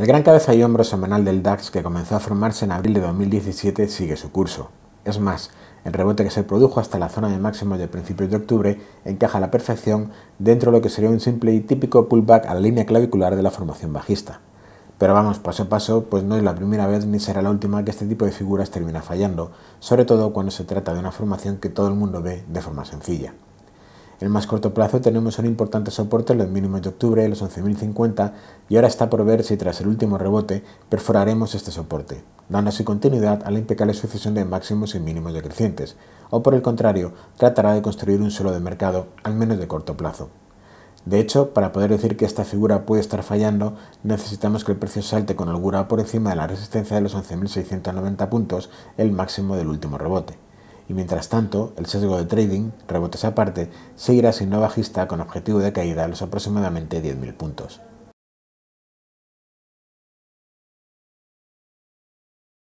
El gran cabeza y hombro semanal del DAX que comenzó a formarse en abril de 2017 sigue su curso. Es más, el rebote que se produjo hasta la zona de máximos de principios de octubre encaja a la perfección dentro de lo que sería un simple y típico pullback a la línea clavicular de la formación bajista. Pero vamos paso a paso, pues no es la primera vez ni será la última que este tipo de figuras termina fallando, sobre todo cuando se trata de una formación que todo el mundo ve de forma sencilla. En más corto plazo tenemos un importante soporte en los mínimos de octubre, los 11.050, y ahora está por ver si tras el último rebote perforaremos este soporte, así continuidad a la impecable sucesión de máximos y mínimos decrecientes, o por el contrario, tratará de construir un suelo de mercado, al menos de corto plazo. De hecho, para poder decir que esta figura puede estar fallando, necesitamos que el precio salte con holgura por encima de la resistencia de los 11.690 puntos, el máximo del último rebote y mientras tanto, el sesgo de trading, rebotes aparte, seguirá siendo bajista con objetivo de caída a los aproximadamente 10.000 puntos.